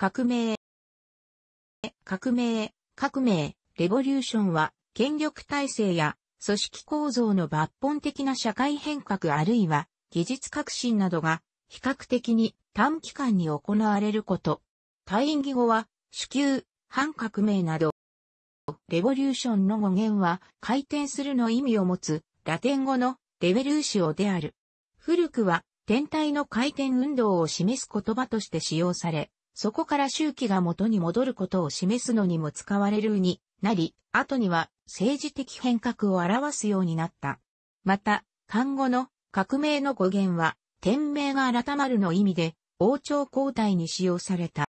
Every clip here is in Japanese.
革命。革命、革命、レボリューションは、権力体制や組織構造の抜本的な社会変革あるいは技術革新などが比較的に短期間に行われること。退院義語は、主給、反革命など。レボリューションの語源は、回転するの意味を持つ、ラテン語のレベルーシオである。古くは、天体の回転運動を示す言葉として使用され、そこから周期が元に戻ることを示すのにも使われるになり、後には政治的変革を表すようになった。また、漢語の革命の語源は、天命が改まるの意味で、王朝交代に使用された。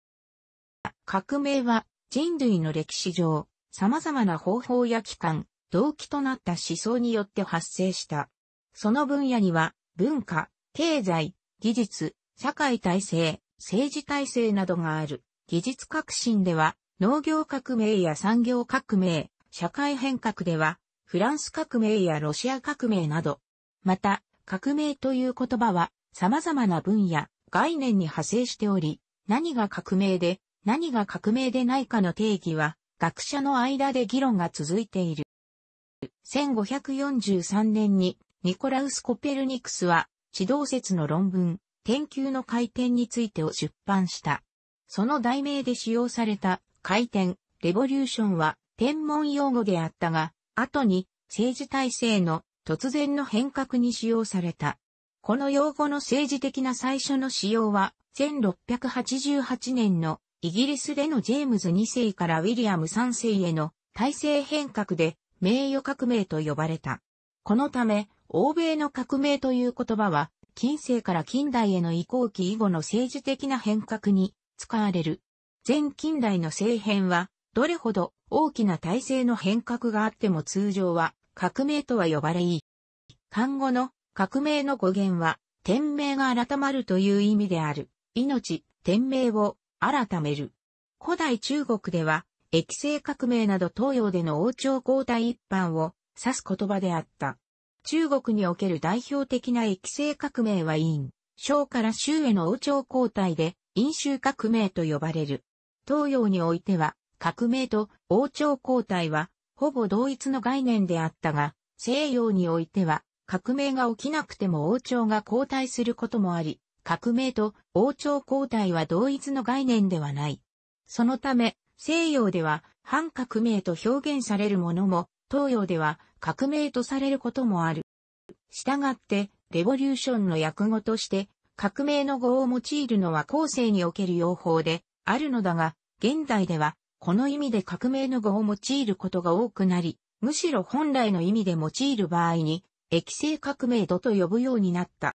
革命は人類の歴史上、様々な方法や機関、動機となった思想によって発生した。その分野には、文化、経済、技術、社会体制、政治体制などがある。技術革新では、農業革命や産業革命、社会変革では、フランス革命やロシア革命など。また、革命という言葉は、様々な分野、概念に派生しており、何が革命で、何が革命でないかの定義は、学者の間で議論が続いている。1543年に、ニコラウス・コペルニクスは、地動説の論文、天球の回転についてを出版した。その題名で使用された回転、レボリューションは天文用語であったが、後に政治体制の突然の変革に使用された。この用語の政治的な最初の使用は、1688年のイギリスでのジェームズ2世からウィリアム3世への体制変革で名誉革命と呼ばれた。このため、欧米の革命という言葉は近世から近代への移行期以後の政治的な変革に使われる。前近代の政変は、どれほど大きな体制の変革があっても通常は革命とは呼ばれいい。漢語の革命の語源は、天命が改まるという意味である。命、天命を改める。古代中国では、液性革命など東洋での王朝交代一般を指す言葉であった。中国における代表的な液性革命は殷、商から州への王朝交代で、殷州革命と呼ばれる。東洋においては、革命と王朝交代は、ほぼ同一の概念であったが、西洋においては、革命が起きなくても王朝が交代することもあり、革命と王朝交代は同一の概念ではない。そのため、西洋では反革命と表現されるものも、東洋では革命とされることもある。したがって、レボリューションの訳語として、革命の語を用いるのは後世における用法であるのだが、現代では、この意味で革命の語を用いることが多くなり、むしろ本来の意味で用いる場合に、液性革命度と呼ぶようになった。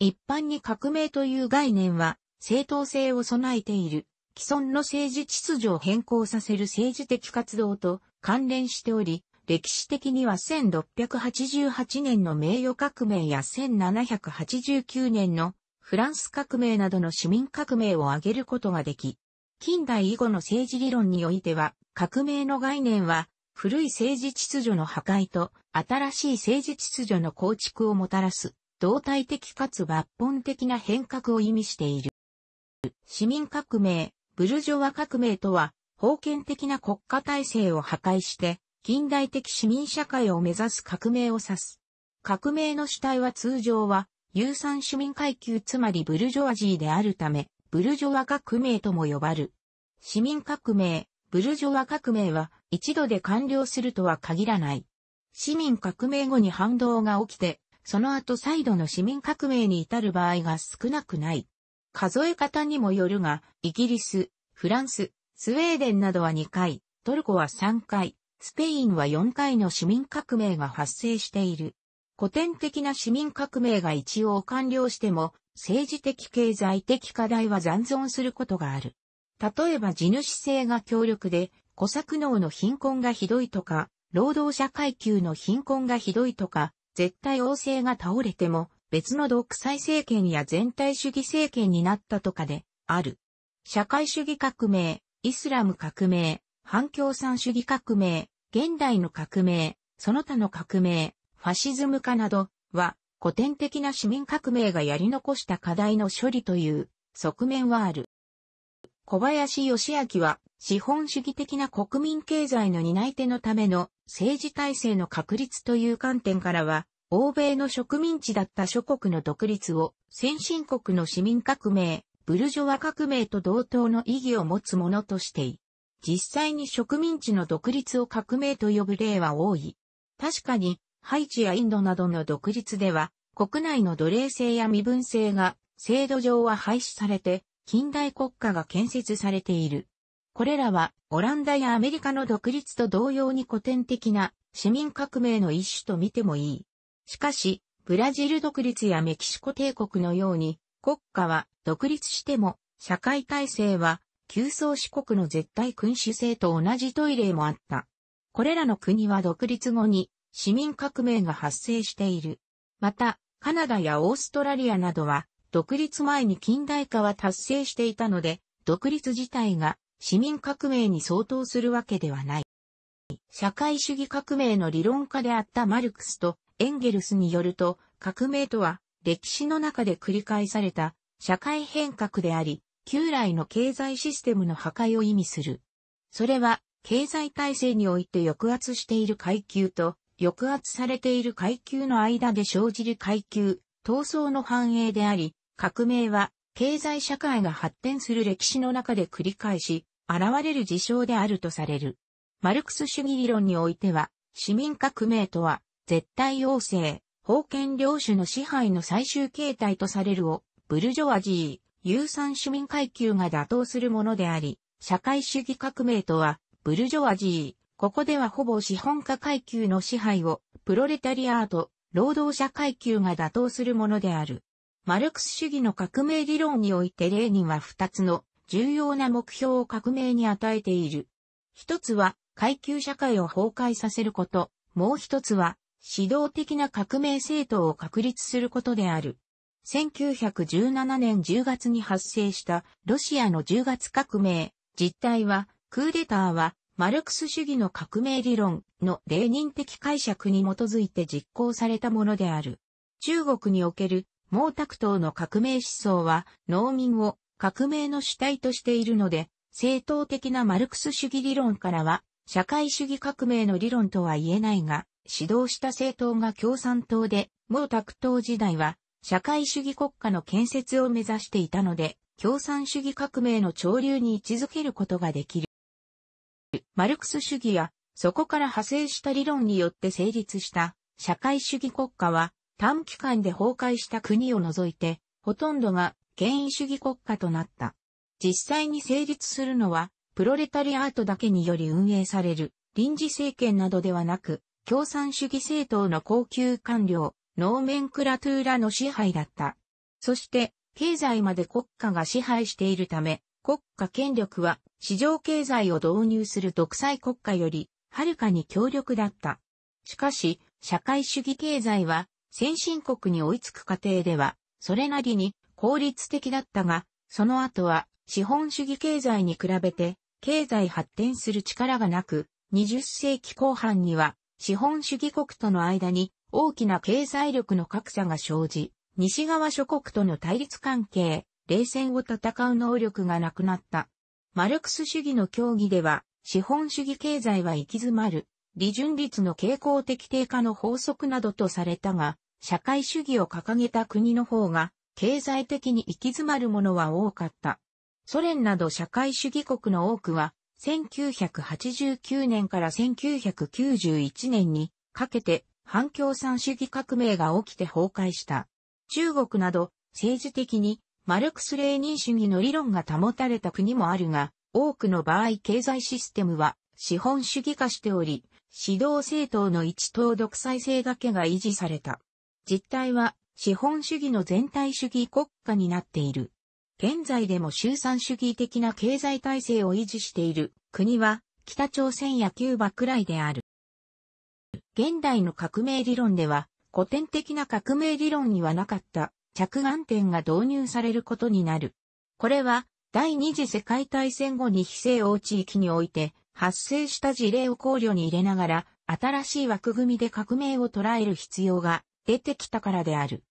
一般に革命という概念は、正当性を備えている、既存の政治秩序を変更させる政治的活動と、関連しており、歴史的には1688年の名誉革命や1789年のフランス革命などの市民革命を挙げることができ、近代以後の政治理論においては、革命の概念は、古い政治秩序の破壊と新しい政治秩序の構築をもたらす、動体的かつ抜本的な変革を意味している。市民革命、ブルジョワ革命とは、封建的な国家体制を破壊して、近代的市民社会を目指す革命を指す。革命の主体は通常は、有産市民階級つまりブルジョアジーであるため、ブルジョワ革命とも呼ばる。市民革命、ブルジョワ革命は一度で完了するとは限らない。市民革命後に反動が起きて、その後再度の市民革命に至る場合が少なくない。数え方にもよるが、イギリス、フランス、スウェーデンなどは2回、トルコは3回、スペインは4回の市民革命が発生している。古典的な市民革命が一応完了しても、政治的経済的課題は残存することがある。例えば地主制が強力で、小作農の貧困がひどいとか、労働者階級の貧困がひどいとか、絶対王政が倒れても、別の独裁政権や全体主義政権になったとかで、ある。社会主義革命、イスラム革命、反共産主義革命、現代の革命、その他の革命、ファシズム化などは古典的な市民革命がやり残した課題の処理という側面はある。小林義明は資本主義的な国民経済の担い手のための政治体制の確立という観点からは、欧米の植民地だった諸国の独立を先進国の市民革命、ブルジョワ革命と同等の意義を持つものとしてい。実際に植民地の独立を革命と呼ぶ例は多い。確かに、ハイチやインドなどの独立では、国内の奴隷制や身分制が制度上は廃止されて、近代国家が建設されている。これらは、オランダやアメリカの独立と同様に古典的な市民革命の一種と見てもいい。しかし、ブラジル独立やメキシコ帝国のように、国家は独立しても、社会体制は、旧宗主国の絶対君主制と同じトイレもあった。これらの国は独立後に市民革命が発生している。また、カナダやオーストラリアなどは、独立前に近代化は達成していたので、独立自体が市民革命に相当するわけではない。社会主義革命の理論家であったマルクスとエンゲルスによると、革命とは歴史の中で繰り返された社会変革であり、旧来の経済システムの破壊を意味する。それは、経済体制において抑圧している階級と、抑圧されている階級の間で生じる階級、闘争の繁栄であり、革命は、経済社会が発展する歴史の中で繰り返し、現れる事象であるとされる。マルクス主義理論においては、市民革命とは、絶対要請、封建領主の支配の最終形態とされるを、ブルジョワジー、有産市民階級が打倒するものであり、社会主義革命とは、ブルジョワジー、ここではほぼ資本家階級の支配を、プロレタリアート、労働者階級が打倒するものである。マルクス主義の革命理論においてレーニンは二つの重要な目標を革命に与えている。一つは階級社会を崩壊させること、もう一つは指導的な革命政党を確立することである。1917年10月に発生したロシアの10月革命、実態は、クーデターは、マルクス主義の革命理論の例人的解釈に基づいて実行されたものである。中国における毛沢東の革命思想は農民を革命の主体としているので、正当的なマルクス主義理論からは社会主義革命の理論とは言えないが、指導した政党が共産党で、毛沢東時代は社会主義国家の建設を目指していたので、共産主義革命の潮流に位置づけることができる。マルクス主義や、そこから派生した理論によって成立した社会主義国家は、短期間で崩壊した国を除いて、ほとんどが権威主義国家となった。実際に成立するのは、プロレタリアートだけにより運営される臨時政権などではなく、共産主義政党の高級官僚、ノーメンクラトゥーラの支配だった。そして、経済まで国家が支配しているため、国家権力は市場経済を導入する独裁国家より、はるかに強力だった。しかし、社会主義経済は、先進国に追いつく過程では、それなりに効率的だったが、その後は資本主義経済に比べて、経済発展する力がなく、20世紀後半には資本主義国との間に大きな経済力の格差が生じ、西側諸国との対立関係、冷戦を戦う能力がなくなった。マルクス主義の協議では、資本主義経済は行き詰まる、利潤率の傾向的低下の法則などとされたが、社会主義を掲げた国の方が、経済的に行き詰まるものは多かった。ソ連など社会主義国の多くは、1989年から1991年にかけて反共産主義革命が起きて崩壊した。中国など政治的にマルクス・レーニン主義の理論が保たれた国もあるが、多くの場合経済システムは資本主義化しており、指導政党の一党独裁制だけが維持された。実態は資本主義の全体主義国家になっている。現在でも集産主義的な経済体制を維持している国は北朝鮮やキューバくらいである。現代の革命理論では古典的な革命理論にはなかった着眼点が導入されることになる。これは第二次世界大戦後に非正応地域において発生した事例を考慮に入れながら新しい枠組みで革命を捉える必要が出てきたからである。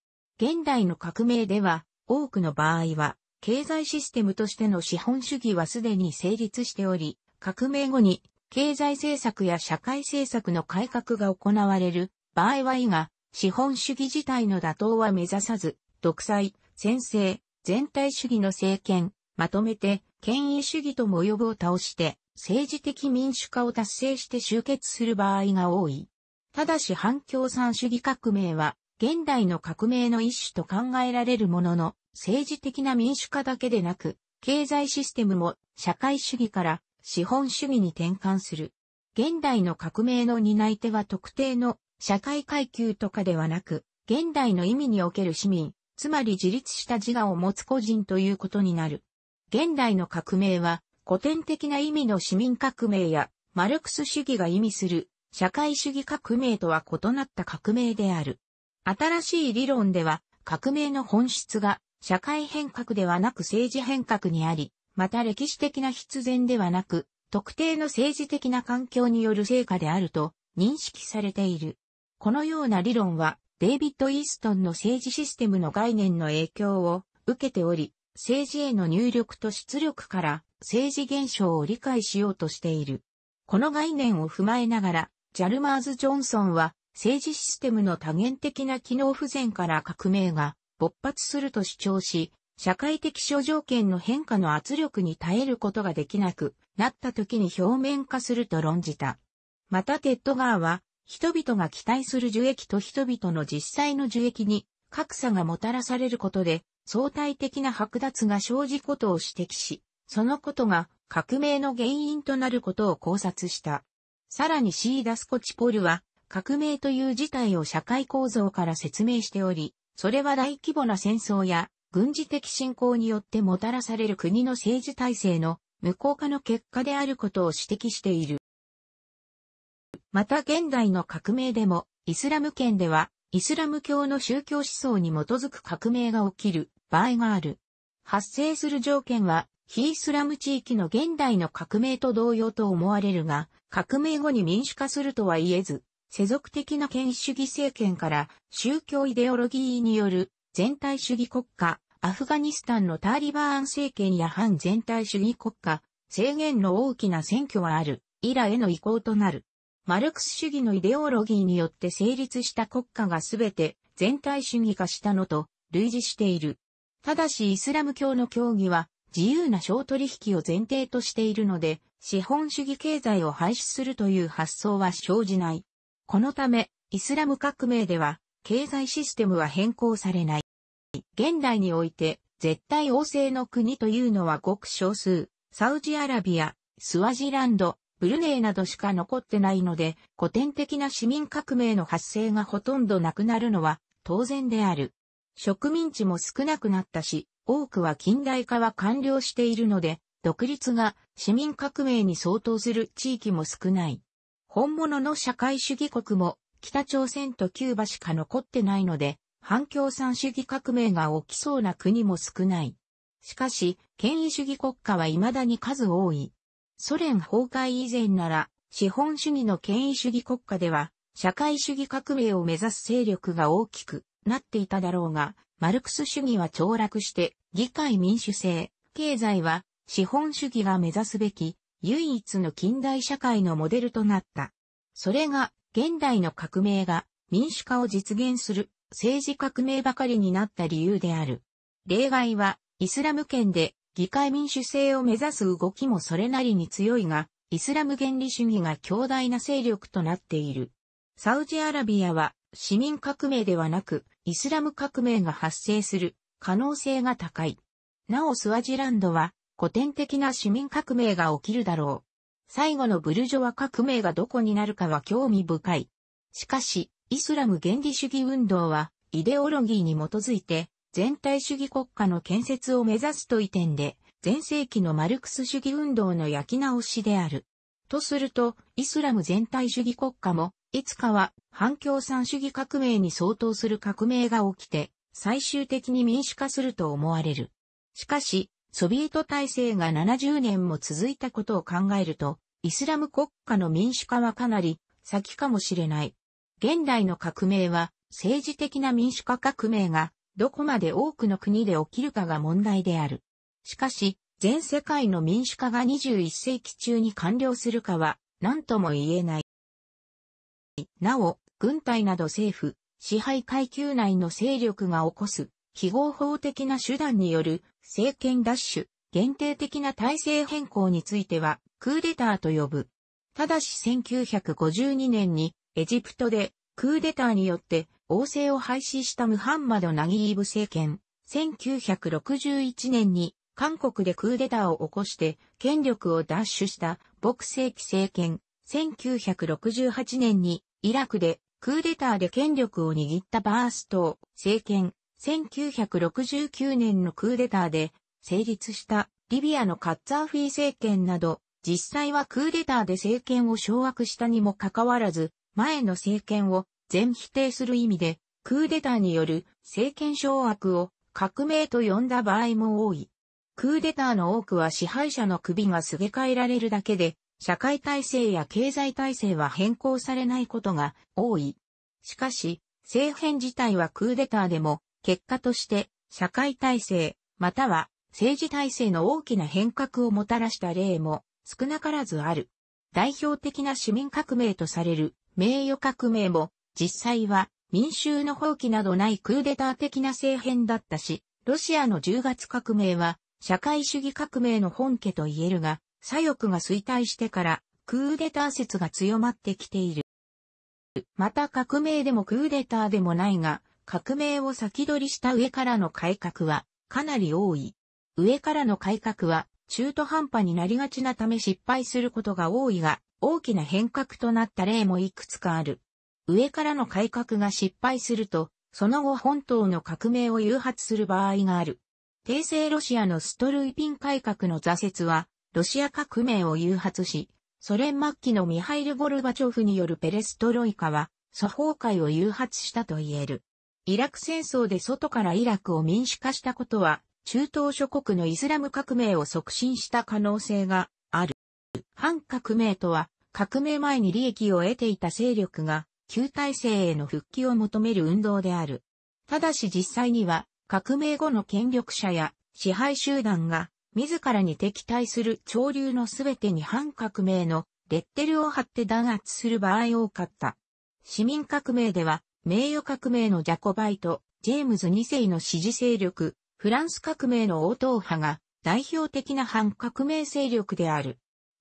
現代の革命では多くの場合は経済システムとしての資本主義はすでに成立しており、革命後に経済政策や社会政策の改革が行われる場合は以が、資本主義自体の打倒は目指さず、独裁、先制、全体主義の政権、まとめて、権威主義とも呼ぶを倒して、政治的民主化を達成して集結する場合が多い。ただし反共産主義革命は、現代の革命の一種と考えられるものの、政治的な民主化だけでなく、経済システムも社会主義から資本主義に転換する。現代の革命の担い手は特定の社会階級とかではなく、現代の意味における市民、つまり自立した自我を持つ個人ということになる。現代の革命は古典的な意味の市民革命やマルクス主義が意味する社会主義革命とは異なった革命である。新しい理論では革命の本質が社会変革ではなく政治変革にあり、また歴史的な必然ではなく、特定の政治的な環境による成果であると認識されている。このような理論は、デイビッド・イーストンの政治システムの概念の影響を受けており、政治への入力と出力から政治現象を理解しようとしている。この概念を踏まえながら、ジャルマーズ・ジョンソンは政治システムの多元的な機能不全から革命が勃発すると主張し、社会的諸条件の変化の圧力に耐えることができなくなった時に表面化すると論じた。またテッドガーは、人々が期待する樹液と人々の実際の樹液に格差がもたらされることで相対的な剥奪が生じことを指摘し、そのことが革命の原因となることを考察した。さらにシーダスコチポルは、革命という事態を社会構造から説明しており、それは大規模な戦争や軍事的侵攻によってもたらされる国の政治体制の無効化の結果であることを指摘している。また現代の革命でも、イスラム圏では、イスラム教の宗教思想に基づく革命が起きる場合がある。発生する条件は、非イスラム地域の現代の革命と同様と思われるが、革命後に民主化するとは言えず、世俗的な権威主義政権から宗教イデオロギーによる全体主義国家、アフガニスタンのタリバーン政権や反全体主義国家、制限の大きな選挙はある、イラへの移行となる。マルクス主義のイデオロギーによって成立した国家がすべて全体主義化したのと類似している。ただしイスラム教の教義は自由な商取引を前提としているので、資本主義経済を廃止するという発想は生じない。このため、イスラム革命では、経済システムは変更されない。現代において、絶対王政の国というのはごく少数、サウジアラビア、スワジランド、ブルネイなどしか残ってないので、古典的な市民革命の発生がほとんどなくなるのは当然である。植民地も少なくなったし、多くは近代化は完了しているので、独立が市民革命に相当する地域も少ない。本物の社会主義国も北朝鮮とキューバしか残ってないので、反共産主義革命が起きそうな国も少ない。しかし、権威主義国家は未だに数多い。ソ連崩壊以前なら、資本主義の権威主義国家では、社会主義革命を目指す勢力が大きくなっていただろうが、マルクス主義は凋落して、議会民主制、経済は資本主義が目指すべき唯一の近代社会のモデルとなった。それが、現代の革命が民主化を実現する政治革命ばかりになった理由である。例外は、イスラム圏で議会民主制を目指す動きもそれなりに強いが、イスラム原理主義が強大な勢力となっている。サウジアラビアは市民革命ではなく、イスラム革命が発生する可能性が高い。なおスワジランドは古典的な市民革命が起きるだろう。最後のブルジョワ革命がどこになるかは興味深い。しかし、イスラム原理主義運動は、イデオロギーに基づいて、全体主義国家の建設を目指すという点で、前世紀のマルクス主義運動の焼き直しである。とすると、イスラム全体主義国家も、いつかは反共産主義革命に相当する革命が起きて、最終的に民主化すると思われる。しかし、ソビエト体制が70年も続いたことを考えると、イスラム国家の民主化はかなり先かもしれない。現代の革命は政治的な民主化革命がどこまで多くの国で起きるかが問題である。しかし、全世界の民主化が21世紀中に完了するかは何とも言えない。なお、軍隊など政府、支配階級内の勢力が起こす非合法的な手段による政権奪取、限定的な体制変更については、クーデターと呼ぶ。ただし1952年にエジプトでクーデターによって王政を廃止したムハンマド・ナギーブ政権、1961年に韓国でクーデターを起こして権力を奪取した牧政規政権、1968年にイラクでクーデターで権力を握ったバースト政権、1969年のクーデターで成立したリビアのカッツァーフィ政権など、実際はクーデターで政権を掌握したにもかかわらず、前の政権を全否定する意味で、クーデターによる政権掌握を革命と呼んだ場合も多い。クーデターの多くは支配者の首がすげ替えられるだけで、社会体制や経済体制は変更されないことが多い。しかし、政変自体はクーデターでも結果として、社会体制、または政治体制の大きな変革をもたらした例も少なからずある。代表的な市民革命とされる名誉革命も実際は民衆の放棄などないクーデター的な政変だったし、ロシアの10月革命は社会主義革命の本家と言えるが、左翼が衰退してからクーデター説が強まってきている。また革命でもクーデターでもないが、革命を先取りした上からの改革はかなり多い。上からの改革は中途半端になりがちなため失敗することが多いが、大きな変革となった例もいくつかある。上からの改革が失敗すると、その後本島の革命を誘発する場合がある。帝政ロシアのストルイピン改革の挫折は、ロシア革命を誘発し、ソ連末期のミハイル・ゴルバチョフによるペレストロイカは、諸崩壊を誘発したと言える。イラク戦争で外からイラクを民主化したことは、中東諸国のイスラム革命を促進した可能性がある。反革命とは、革命前に利益を得ていた勢力が、旧体制への復帰を求める運動である。ただし実際には、革命後の権力者や支配集団が、自らに敵対する潮流のすべてに反革命のレッテルを貼って弾圧する場合多かった。市民革命では、名誉革命のジャコバイト、ジェームズ2世の支持勢力、フランス革命の応答派が代表的な反革命勢力である。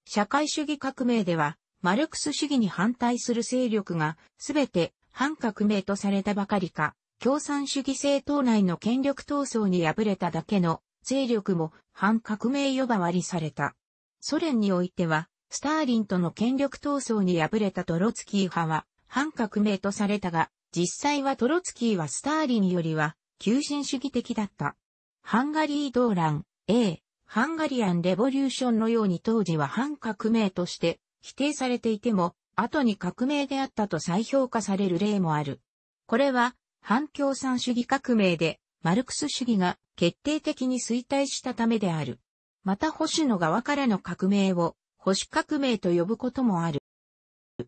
社会主義革命では、マルクス主義に反対する勢力が、すべて反革命とされたばかりか、共産主義政党内の権力闘争に敗れただけの勢力も反革命呼ばわりされた。ソ連においては、スターリンとの権力闘争に敗れたトロツキー派は反革命とされたが、実際はトロツキーはスターリンよりは、急進主義的だった。ハンガリー動乱、A、ハンガリアンレボリューションのように当時は反革命として否定されていても、後に革命であったと再評価される例もある。これは、反共産主義革命で、マルクス主義が決定的に衰退したためである。また保守の側からの革命を保守革命と呼ぶこともある。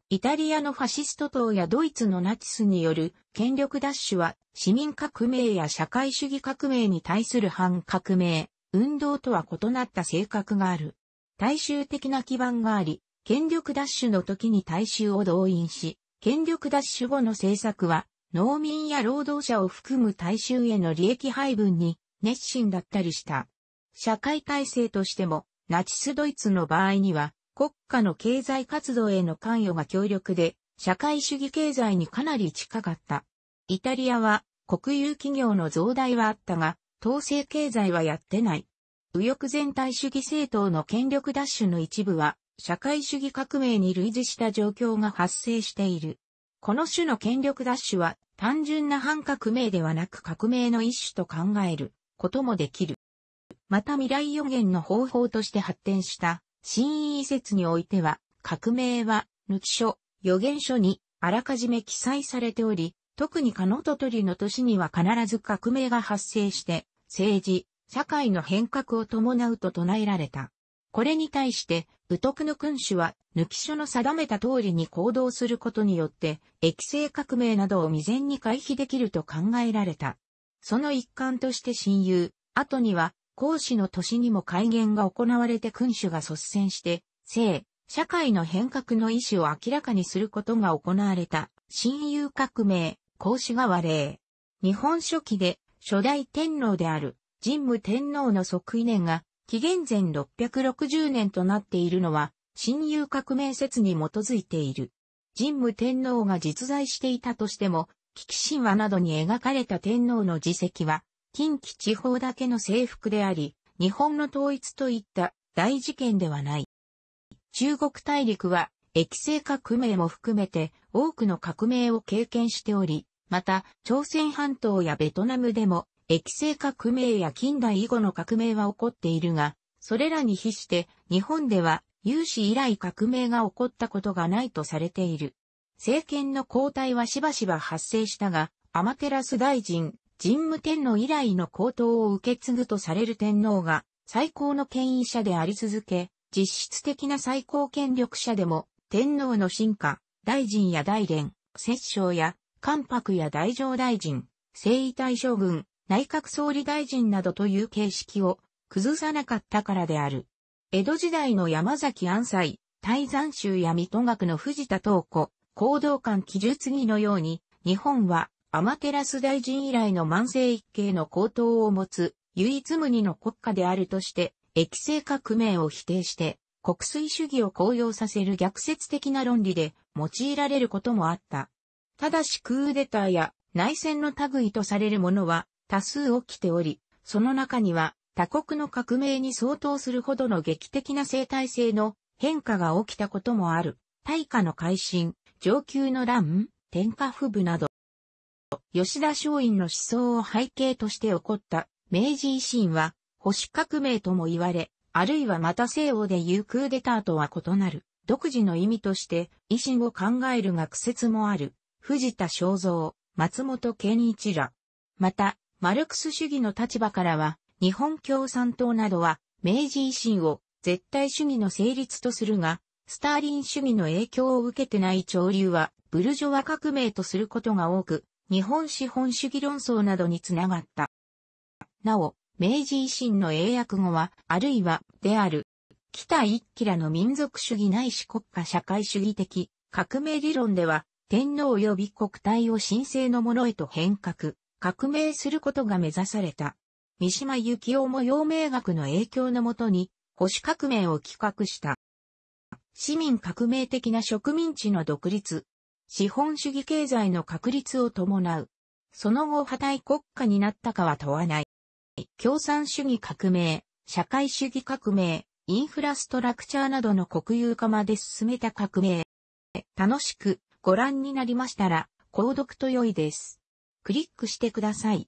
イタリアのファシスト党やドイツのナチスによる権力奪取は市民革命や社会主義革命に対する反革命、運動とは異なった性格がある。大衆的な基盤があり、権力奪取の時に大衆を動員し、権力奪取後の政策は農民や労働者を含む大衆への利益配分に熱心だったりした。社会体制としても、ナチスドイツの場合には、国家の経済活動への関与が強力で、社会主義経済にかなり近かった。イタリアは国有企業の増大はあったが、統制経済はやってない。右翼全体主義政党の権力奪取の一部は、社会主義革命に類似した状況が発生している。この種の権力奪取は、単純な反革命ではなく革命の一種と考えることもできる。また未来予言の方法として発展した新移説においては、革命は、抜き書、予言書に、あらかじめ記載されており、特にカノトトリの年には必ず革命が発生して、政治、社会の変革を伴うと唱えられた。これに対して、トクの君主は、抜き書の定めた通りに行動することによって、液性革命などを未然に回避できると考えられた。その一環として親友、後には、孔子の年にも改元が行われて君主が率先して、性、社会の変革の意思を明らかにすることが行われた、親友革命、孔子が和礼。日本書紀で、初代天皇である、神武天皇の即位年が、紀元前660年となっているのは、親友革命説に基づいている。神武天皇が実在していたとしても、危機神話などに描かれた天皇の自責は、近畿地方だけの征服であり、日本の統一といった大事件ではない。中国大陸は、液性革命も含めて多くの革命を経験しており、また、朝鮮半島やベトナムでも、液性革命や近代以後の革命は起こっているが、それらに比して日本では有史以来革命が起こったことがないとされている。政権の交代はしばしば発生したが、アマテラス大臣、神武天皇以来の皇統を受け継ぐとされる天皇が最高の権威者であり続け、実質的な最高権力者でも天皇の進化、大臣や大連、摂政や関白や大乗大臣、征夷大将軍、内閣総理大臣などという形式を崩さなかったからである。江戸時代の山崎安西、大山州や水戸学の藤田東子、行動官記述儀のように、日本はアマテラス大臣以来の慢性一系の高等を持つ唯一無二の国家であるとして、液性革命を否定して、国粋主義を高揚させる逆説的な論理で用いられることもあった。ただしクーデターや内戦の類とされるものは多数起きており、その中には他国の革命に相当するほどの劇的な生態性の変化が起きたこともある。大化の改新、上級の乱、天下不部など。吉田松陰の思想を背景として起こった明治維新は保守革命とも言われ、あるいはまた西欧で言うクーデターとは異なる、独自の意味として維新を考える学説もある、藤田正造、松本健一ら。また、マルクス主義の立場からは、日本共産党などは、明治維新を絶対主義の成立とするが、スターリン主義の影響を受けてない潮流は、ブルジョワ革命とすることが多く、日本資本主義論争などにつながった。なお、明治維新の英訳語は、あるいは、である。北一騎らの民族主義ないし国家社会主義的革命理論では、天皇及び国体を神聖のものへと変革、革命することが目指された。三島幸雄も陽明学の影響のもとに、保守革命を企画した。市民革命的な植民地の独立、資本主義経済の確立を伴う。その後破壊国家になったかは問わない。共産主義革命、社会主義革命、インフラストラクチャーなどの国有化まで進めた革命。楽しくご覧になりましたら、購読と良いです。クリックしてください。